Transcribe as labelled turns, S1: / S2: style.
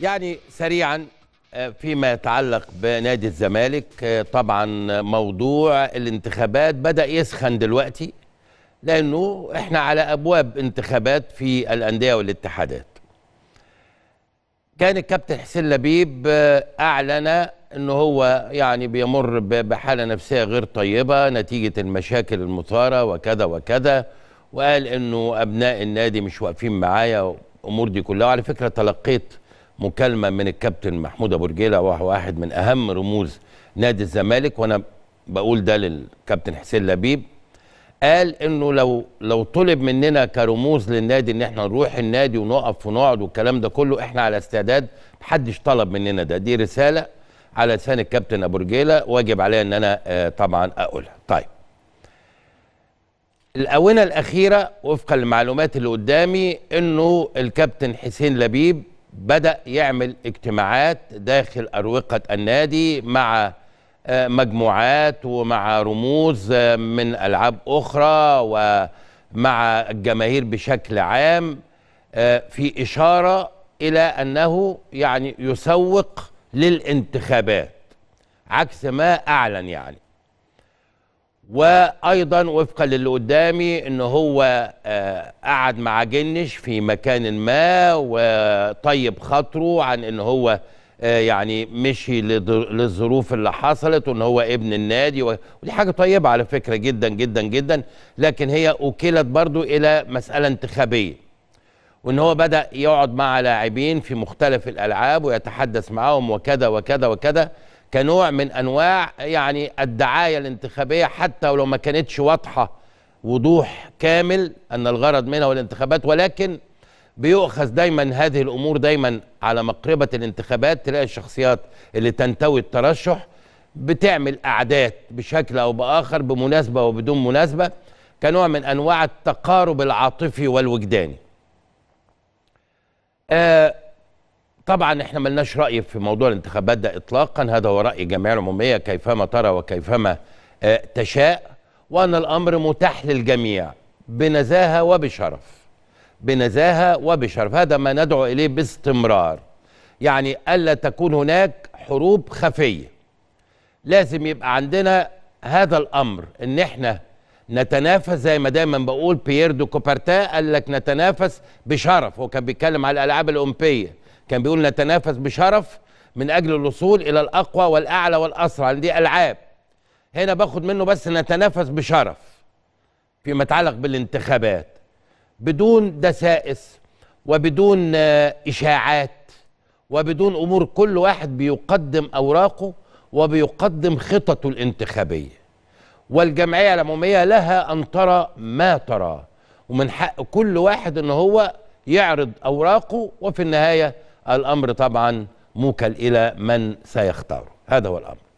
S1: يعني سريعا آه، فيما يتعلق بنادي الزمالك آه، طبعا موضوع الانتخابات بدا يسخن دلوقتي لانه احنا على ابواب انتخابات في الانديه والاتحادات كان الكابتن حسين لبيب آه، اعلن ان هو يعني بيمر بحاله نفسيه غير طيبه نتيجه المشاكل المثاره وكذا وكذا وقال انه ابناء النادي مش واقفين معايا أمور دي كلها وعلى فكره تلقيت مكالمه من الكابتن محمود ابو رجيله وهو واحد من اهم رموز نادي الزمالك وانا بقول ده للكابتن حسين لبيب قال انه لو لو طلب مننا كرموز للنادي ان احنا نروح النادي ونقف ونقعد والكلام ده كله احنا على استعداد محدش طلب مننا ده دي رساله على لسان الكابتن ابو رجيله واجب عليا ان انا آه، طبعا اقولها طيب الاونه الاخيره وفقا للمعلومات اللي قدامي انه الكابتن حسين لبيب بدأ يعمل اجتماعات داخل أروقة النادي مع آه، مجموعات ومع رموز آه، من ألعاب أخرى ومع الجماهير بشكل عام آه، في إشارة إلى أنه يعني يسوق للانتخابات عكس ما أعلن يعني وايضا وفقا للي قدامي ان هو آه، قعد مع جنش في مكان ما وطيب خاطره عن ان هو آه، يعني مشي للظروف اللي حصلت وان هو ابن النادي ودي حاجه طيبه على فكره جدا جدا جدا لكن هي اوكلت برضو الى مساله انتخابيه وان هو بدا يقعد مع لاعبين في مختلف الالعاب ويتحدث معاهم وكذا وكذا وكذا كنوع من انواع يعني الدعايه الانتخابيه حتى ولو ما كانتش واضحه وضوح كامل ان الغرض منها هو الانتخابات ولكن بيؤخذ دايما هذه الامور دايما على مقربه الانتخابات تلاقي الشخصيات اللي تنتوي الترشح بتعمل اعداد بشكل او باخر بمناسبه وبدون مناسبه كنوع من انواع التقارب العاطفي والوجداني. آه طبعا احنا ملناش راي في موضوع الانتخابات ده اطلاقا هذا هو راي الجمعيه العموميه كيفما ترى وكيفما آه، تشاء وان الامر متاح للجميع بنزاهه وبشرف بنزاهه وبشرف هذا ما ندعو اليه باستمرار يعني الا تكون هناك حروب خفيه لازم يبقى عندنا هذا الامر ان احنا نتنافس زي ما دايما بقول بيير دو كوبرتا قال لك نتنافس بشرف هو كان بيتكلم على الالعاب الاولمبيه كان بيقول نتنافس بشرف من اجل الوصول الى الاقوى والاعلى والاسرع دي العاب هنا باخد منه بس نتنافس بشرف فيما يتعلق بالانتخابات بدون دسائس وبدون آه، اشاعات وبدون امور كل واحد بيقدم اوراقه وبيقدم خططه الانتخابيه والجمعيه العموميه لها ان ترى ما ترى ومن حق كل واحد ان هو يعرض اوراقه وفي النهايه الأمر طبعا موكل إلى من سيختاره هذا هو الأمر